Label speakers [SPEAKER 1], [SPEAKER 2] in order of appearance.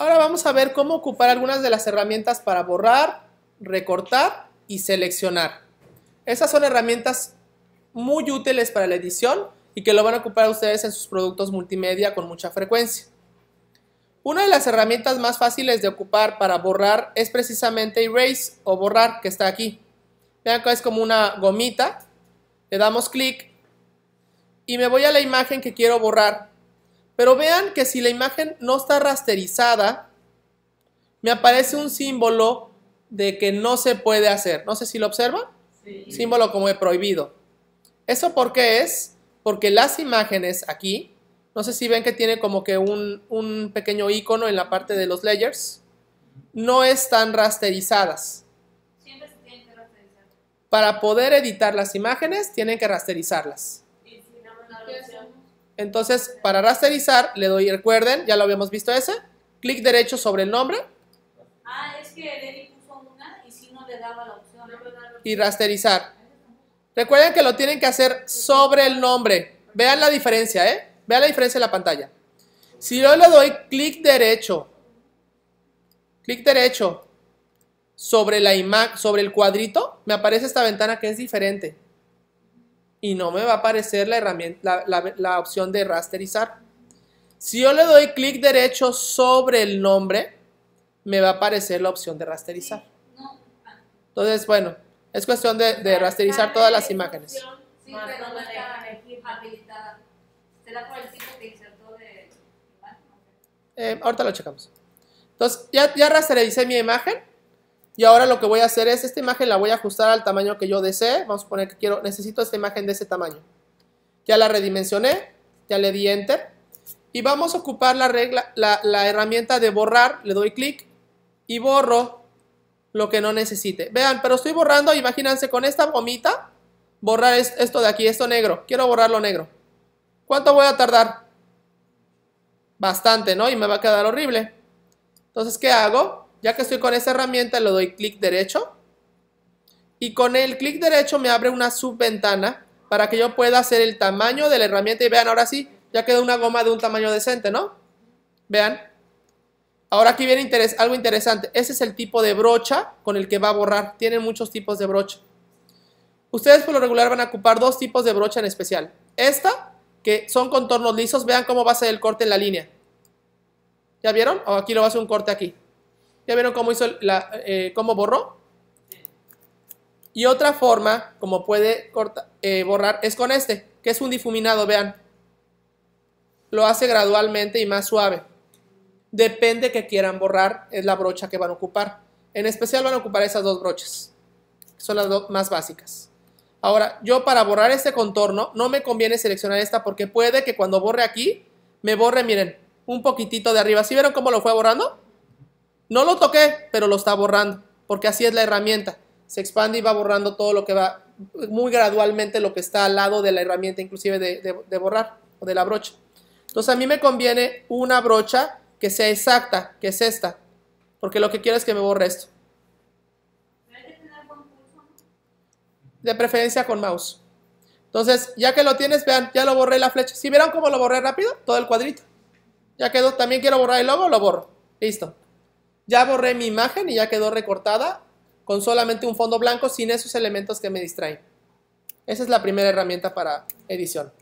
[SPEAKER 1] Ahora vamos a ver cómo ocupar algunas de las herramientas para borrar, recortar y seleccionar. Esas son herramientas muy útiles para la edición y que lo van a ocupar ustedes en sus productos multimedia con mucha frecuencia. Una de las herramientas más fáciles de ocupar para borrar es precisamente Erase o borrar, que está aquí. Vean que es como una gomita. Le damos clic y me voy a la imagen que quiero borrar pero vean que si la imagen no está rasterizada, me aparece un símbolo de que no se puede hacer. No sé si lo observan. Sí. Símbolo como de prohibido. ¿Eso por qué es? Porque las imágenes aquí, no sé si ven que tiene como que un, un pequeño icono en la parte de los layers, no están rasterizadas. Siempre se tienen que rasterizar. Para poder editar las imágenes, tienen que rasterizarlas. Entonces, para rasterizar, le doy, recuerden, ya lo habíamos visto ese, clic derecho sobre el nombre. Ah, es que puso una y si no le daba la opción. Y rasterizar. Recuerden que lo tienen que hacer sobre el nombre. Vean la diferencia, ¿eh? Vean la diferencia en la pantalla. Si yo le doy clic derecho, clic derecho sobre la imagen, sobre el cuadrito, me aparece esta ventana que es diferente y no me va a aparecer la, la, opción de rasterizar. Si yo le doy clic derecho sobre el nombre, me va a aparecer la opción de rasterizar. Entonces, bueno, es cuestión de, rasterizar todas las imágenes. Eh, ahorita lo checamos. Entonces, ya, ya rastericé mi imagen. Y ahora lo que voy a hacer es, esta imagen la voy a ajustar al tamaño que yo desee. Vamos a poner que quiero, necesito esta imagen de ese tamaño. Ya la redimensioné, ya le di Enter. Y vamos a ocupar la, regla, la, herramienta de borrar, le doy clic y borro lo que no necesite. Vean, pero estoy borrando, imagínense con esta gomita, borrar esto de aquí, esto negro. Quiero borrar lo negro. ¿Cuánto voy a tardar? Bastante, ¿no? Y me va a quedar horrible. Entonces, ¿qué hago? Ya que estoy con esa herramienta, le doy clic derecho. Y con el clic derecho me abre una subventana para que yo pueda hacer el tamaño de la herramienta. Y vean, ahora sí, ya quedó una goma de un tamaño decente, ¿no? Vean. Ahora aquí viene algo interesante. Ese es el tipo de brocha con el que va a borrar. Tienen muchos tipos de brocha. Ustedes por lo regular van a ocupar dos tipos de brocha en especial. Esta, que son contornos lisos. Vean cómo va a ser el corte en la línea. ¿Ya vieron? O aquí lo va a hacer un corte aquí. ¿Ya vieron cómo hizo eh, borró? Y otra forma como puede eh, borrar es con este, que es un difuminado, vean. Lo hace gradualmente y más suave. Depende que quieran borrar, es la brocha que van a ocupar. En especial van a ocupar esas dos brochas, son las dos más básicas. Ahora, yo para borrar este contorno, no me conviene seleccionar esta porque puede que cuando borre aquí, me borre, miren, un poquitito de arriba. ¿Sí vieron cómo lo fue borrando? No lo toqué, pero lo está borrando, porque así es la herramienta. Se expande y va borrando todo lo que va, muy gradualmente lo que está al lado de la herramienta, inclusive de, borrar o de la brocha. Entonces a mí me conviene una brocha que sea exacta, que es esta, porque lo que quiero es que me borre esto. De preferencia con mouse. Entonces, ya que lo tienes, vean, ya lo borré la flecha. Si ¿Sí vieron cómo lo borré rápido, todo el cuadrito. Ya quedó, también quiero borrar el logo, lo borro. Listo. Ya borré mi imagen y ya quedó recortada con solamente un fondo blanco sin esos elementos que me distraen. Esa es la primera herramienta para edición.